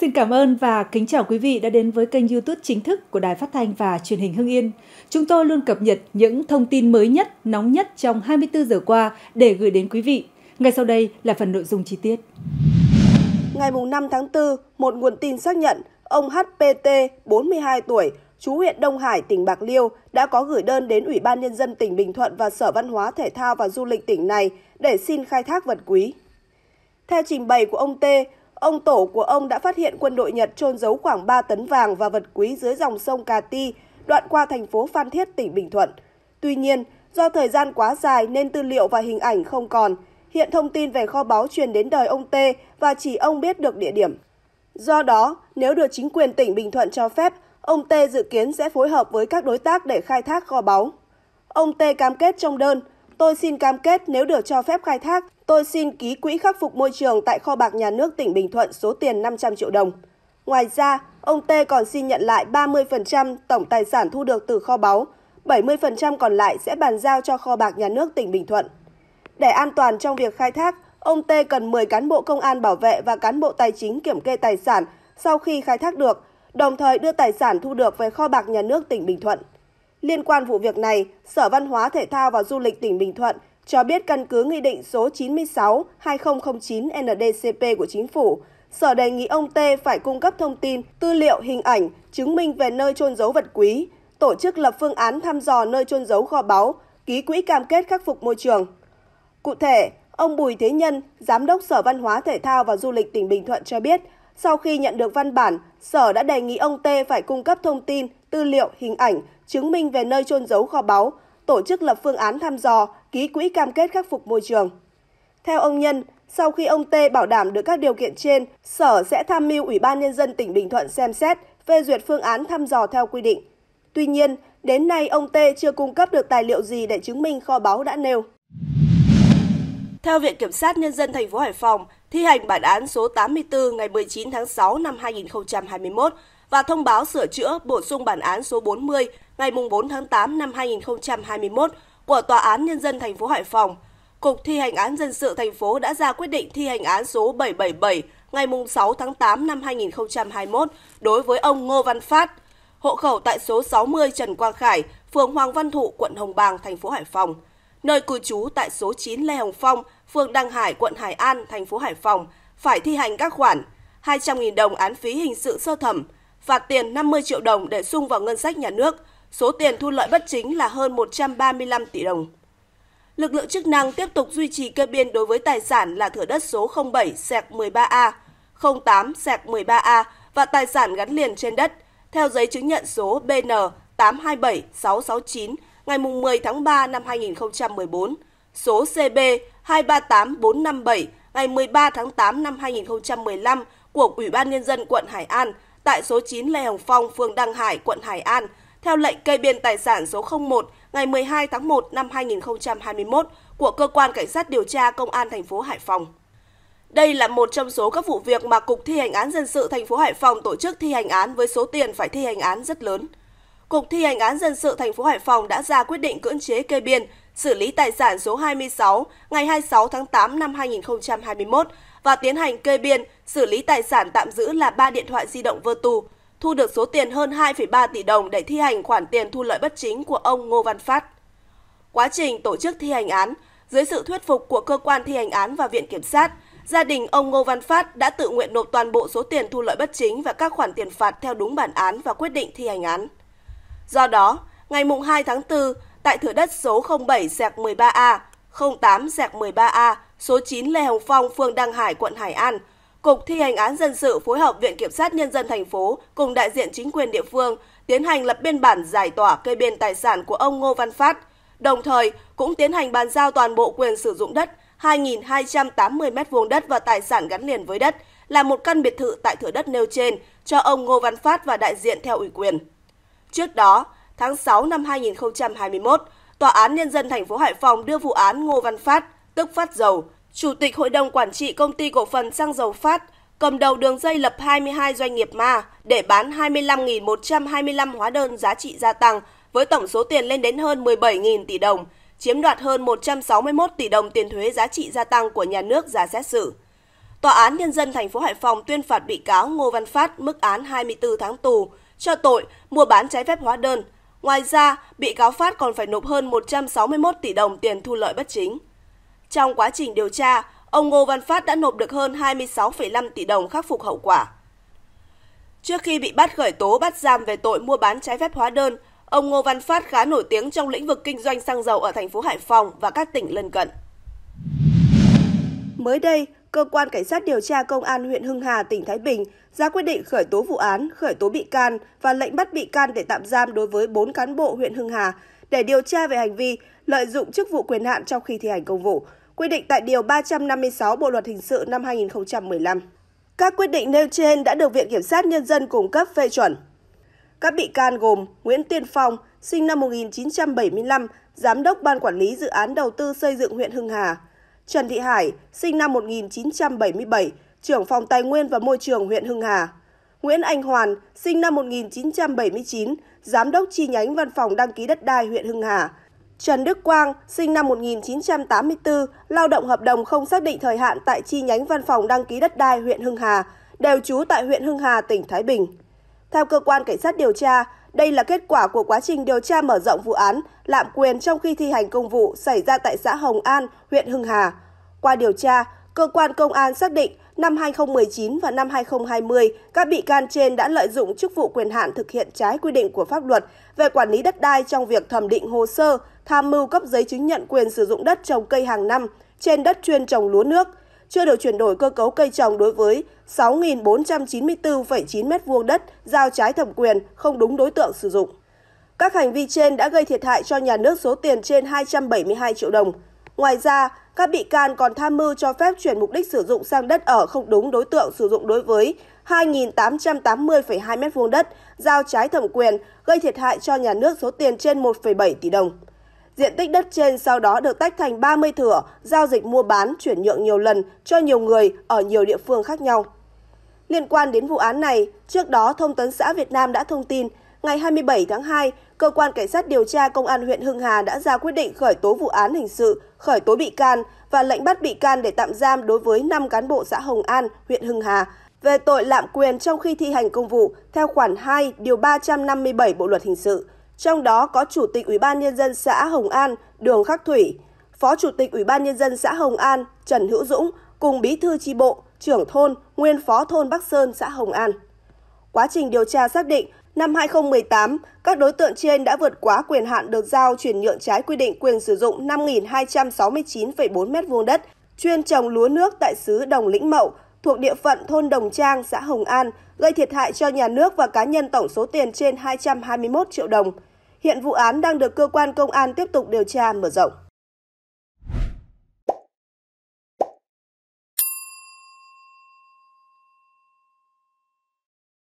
Xin cảm ơn và kính chào quý vị đã đến với kênh YouTube chính thức của Đài Phát thanh và Truyền hình Hưng Yên. Chúng tôi luôn cập nhật những thông tin mới nhất, nóng nhất trong 24 giờ qua để gửi đến quý vị. Ngay sau đây là phần nội dung chi tiết. Ngày 5 tháng 4, một nguồn tin xác nhận ông HPT, 42 tuổi, chú huyện Đông Hải, tỉnh Bạc Liêu đã có gửi đơn đến Ủy ban Nhân dân tỉnh Bình Thuận và Sở Văn hóa Thể thao và Du lịch tỉnh này để xin khai thác vật quý. Theo trình bày của ông T, Ông tổ của ông đã phát hiện quân đội Nhật trôn giấu khoảng 3 tấn vàng và vật quý dưới dòng sông Cà Ti, đoạn qua thành phố Phan Thiết, tỉnh Bình Thuận. Tuy nhiên, do thời gian quá dài nên tư liệu và hình ảnh không còn. Hiện thông tin về kho báu truyền đến đời ông Tê và chỉ ông biết được địa điểm. Do đó, nếu được chính quyền tỉnh Bình Thuận cho phép, ông Tê dự kiến sẽ phối hợp với các đối tác để khai thác kho báu. Ông Tê cam kết trong đơn, tôi xin cam kết nếu được cho phép khai thác Tôi xin ký quỹ khắc phục môi trường tại kho bạc nhà nước tỉnh Bình Thuận số tiền 500 triệu đồng. Ngoài ra, ông T còn xin nhận lại 30% tổng tài sản thu được từ kho báu, 70% còn lại sẽ bàn giao cho kho bạc nhà nước tỉnh Bình Thuận. Để an toàn trong việc khai thác, ông T cần 10 cán bộ công an bảo vệ và cán bộ tài chính kiểm kê tài sản sau khi khai thác được, đồng thời đưa tài sản thu được về kho bạc nhà nước tỉnh Bình Thuận. Liên quan vụ việc này, Sở Văn hóa Thể thao và Du lịch tỉnh Bình Thuận cho biết căn cứ Nghị định số 96-2009-NDCP của Chính phủ, Sở đề nghị ông T phải cung cấp thông tin, tư liệu, hình ảnh, chứng minh về nơi trôn giấu vật quý, tổ chức lập phương án thăm dò nơi trôn giấu kho báu, ký quỹ cam kết khắc phục môi trường. Cụ thể, ông Bùi Thế Nhân, Giám đốc Sở Văn hóa Thể thao và Du lịch tỉnh Bình Thuận cho biết, sau khi nhận được văn bản, Sở đã đề nghị ông T phải cung cấp thông tin, tư liệu, hình ảnh, chứng minh về nơi trôn giấu kho báu, tổ chức lập phương án thăm dò, ký quỹ cam kết khắc phục môi trường. Theo ông Nhân, sau khi ông T bảo đảm được các điều kiện trên, Sở sẽ tham mưu Ủy ban Nhân dân tỉnh Bình Thuận xem xét, phê duyệt phương án thăm dò theo quy định. Tuy nhiên, đến nay ông T chưa cung cấp được tài liệu gì để chứng minh kho báu đã nêu. Theo Viện Kiểm sát Nhân dân thành phố Hải Phòng, thi hành bản án số 84 ngày 19 tháng 6 năm 2021 và thông báo sửa chữa bổ sung bản án số 40 ngày 4 tháng 8 năm 2021 của Tòa án Nhân dân thành phố Hải Phòng. Cục thi hành án dân sự thành phố đã ra quyết định thi hành án số 777 ngày 6 tháng 8 năm 2021 đối với ông Ngô Văn Phát, hộ khẩu tại số 60 Trần Quang Khải, phường Hoàng Văn Thụ, quận Hồng Bàng, thành phố Hải Phòng, nơi cư trú tại số 9 Lê Hồng Phong, phường Đăng Hải, quận Hải An, thành phố Hải Phòng phải thi hành các khoản 200.000 đồng án phí hình sự sơ thẩm, phạt tiền 50 triệu đồng để sung vào ngân sách nhà nước. Số tiền thu lợi bất chính là hơn 135 tỷ đồng. Lực lượng chức năng tiếp tục duy trì kê biên đối với tài sản là thửa đất số 07 sẹc 13A, 08 sẹc 13A và tài sản gắn liền trên đất theo giấy chứng nhận số BN 827669 ngày 10 tháng 3 năm 2014 số CB 238457 ngày 13 tháng 8 năm 2015 của Ủy ban Nhân dân quận Hải An tại số 9 Lê Hồng Phong, phường Đăng Hải, quận Hải An, theo lệnh kê biên tài sản số 01 ngày 12 tháng 1 năm 2021 của Cơ quan Cảnh sát điều tra Công an thành phố Hải Phòng. Đây là một trong số các vụ việc mà Cục Thi hành án dân sự thành phố Hải Phòng tổ chức thi hành án với số tiền phải thi hành án rất lớn. Cục Thi hành án dân sự thành phố Hải Phòng đã ra quyết định cưỡng chế kê biên xử lý tài sản số 26 ngày 26 tháng 8 năm 2021 và tiến hành kê biên, xử lý tài sản tạm giữ là 3 điện thoại di động vơ tù, thu được số tiền hơn 2,3 tỷ đồng để thi hành khoản tiền thu lợi bất chính của ông Ngô Văn Phát. Quá trình tổ chức thi hành án, dưới sự thuyết phục của cơ quan thi hành án và viện kiểm sát, gia đình ông Ngô Văn Phát đã tự nguyện nộp toàn bộ số tiền thu lợi bất chính và các khoản tiền phạt theo đúng bản án và quyết định thi hành án. Do đó, ngày 2 tháng 4, tại thửa đất số 07 dẹc 13A, 08 dẹc 13A, số 9 Lê Hồng Phong, phường Đăng Hải, quận Hải An. Cục thi hành án dân sự phối hợp Viện Kiểm sát Nhân dân thành phố cùng đại diện chính quyền địa phương tiến hành lập biên bản giải tỏa kê biên tài sản của ông Ngô Văn Phát, đồng thời cũng tiến hành bàn giao toàn bộ quyền sử dụng đất 2.280 m2 đất và tài sản gắn liền với đất là một căn biệt thự tại thửa đất nêu trên cho ông Ngô Văn Phát và đại diện theo ủy quyền. Trước đó, tháng 6 năm 2021, Tòa án Nhân dân thành phố Hải Phòng đưa vụ án Ngô Văn Phát, tức Phát Dầu, Chủ tịch Hội đồng Quản trị Công ty Cổ phần Xăng Dầu Phát, cầm đầu đường dây lập 22 doanh nghiệp ma để bán 25.125 hóa đơn giá trị gia tăng với tổng số tiền lên đến hơn 17.000 tỷ đồng, chiếm đoạt hơn 161 tỷ đồng tiền thuế giá trị gia tăng của nhà nước ra xét xử. Tòa án Nhân dân thành phố Hải Phòng tuyên phạt bị cáo Ngô Văn Phát mức án 24 tháng tù cho tội mua bán trái phép hóa đơn, Ngoài ra, bị cáo Phát còn phải nộp hơn 161 tỷ đồng tiền thu lợi bất chính. Trong quá trình điều tra, ông Ngô Văn Phát đã nộp được hơn 26,5 tỷ đồng khắc phục hậu quả. Trước khi bị bắt khởi tố bắt giam về tội mua bán trái phép hóa đơn, ông Ngô Văn Phát khá nổi tiếng trong lĩnh vực kinh doanh xăng dầu ở thành phố Hải Phòng và các tỉnh lân cận. Mới đây, Cơ quan Cảnh sát điều tra Công an huyện Hưng Hà, tỉnh Thái Bình ra quyết định khởi tố vụ án, khởi tố bị can và lệnh bắt bị can để tạm giam đối với 4 cán bộ huyện Hưng Hà để điều tra về hành vi lợi dụng chức vụ quyền hạn trong khi thi hành công vụ, quy định tại Điều 356 Bộ Luật Hình sự năm 2015. Các quyết định nêu trên đã được Viện Kiểm sát Nhân dân cung cấp phê chuẩn. Các bị can gồm Nguyễn Tiên Phong, sinh năm 1975, Giám đốc Ban Quản lý Dự án Đầu tư Xây dựng huyện Hưng Hà, Trần Thị Hải, sinh năm 1977, trưởng phòng Tài nguyên và Môi trường huyện Hưng Hà. Nguyễn Anh Hoàn, sinh năm 1979, giám đốc chi nhánh văn phòng đăng ký đất đai huyện Hưng Hà. Trần Đức Quang, sinh năm 1984, lao động hợp đồng không xác định thời hạn tại chi nhánh văn phòng đăng ký đất đai huyện Hưng Hà, đều trú tại huyện Hưng Hà, tỉnh Thái Bình. Theo cơ quan cảnh sát điều tra, đây là kết quả của quá trình điều tra mở rộng vụ án lạm quyền trong khi thi hành công vụ xảy ra tại xã Hồng An, huyện Hưng Hà. Qua điều tra, cơ quan công an xác định năm 2019 và năm 2020, các bị can trên đã lợi dụng chức vụ quyền hạn thực hiện trái quy định của pháp luật về quản lý đất đai trong việc thẩm định hồ sơ, tham mưu cấp giấy chứng nhận quyền sử dụng đất trồng cây hàng năm trên đất chuyên trồng lúa nước, chưa được chuyển đổi cơ cấu cây trồng đối với 6.494,9 m2 đất giao trái thẩm quyền, không đúng đối tượng sử dụng. Các hành vi trên đã gây thiệt hại cho nhà nước số tiền trên 272 triệu đồng. Ngoài ra, các bị can còn tham mưu cho phép chuyển mục đích sử dụng sang đất ở không đúng đối tượng sử dụng đối với 2.880,2 m2 đất giao trái thẩm quyền, gây thiệt hại cho nhà nước số tiền trên 1,7 tỷ đồng. Diện tích đất trên sau đó được tách thành 30 thửa, giao dịch mua bán, chuyển nhượng nhiều lần cho nhiều người ở nhiều địa phương khác nhau. Liên quan đến vụ án này, trước đó Thông tấn xã Việt Nam đã thông tin, ngày 27 tháng 2, Cơ quan Cảnh sát điều tra Công an huyện Hưng Hà đã ra quyết định khởi tố vụ án hình sự, khởi tố bị can và lệnh bắt bị can để tạm giam đối với 5 cán bộ xã Hồng An, huyện Hưng Hà về tội lạm quyền trong khi thi hành công vụ theo khoản 2 điều 357 Bộ luật hình sự trong đó có Chủ tịch Ủy ban Nhân dân xã Hồng An Đường Khắc Thủy, Phó Chủ tịch Ủy ban Nhân dân xã Hồng An Trần Hữu Dũng cùng Bí thư tri bộ, trưởng thôn, nguyên phó thôn Bắc Sơn, xã Hồng An. Quá trình điều tra xác định, năm 2018, các đối tượng trên đã vượt quá quyền hạn được giao chuyển nhượng trái quy định quyền sử dụng 5.269,4 m2 đất chuyên trồng lúa nước tại xứ Đồng Lĩnh Mậu, thuộc địa phận thôn Đồng Trang, xã Hồng An, gây thiệt hại cho nhà nước và cá nhân tổng số tiền trên 221 triệu đồng. Hiện vụ án đang được cơ quan công an tiếp tục điều tra mở rộng.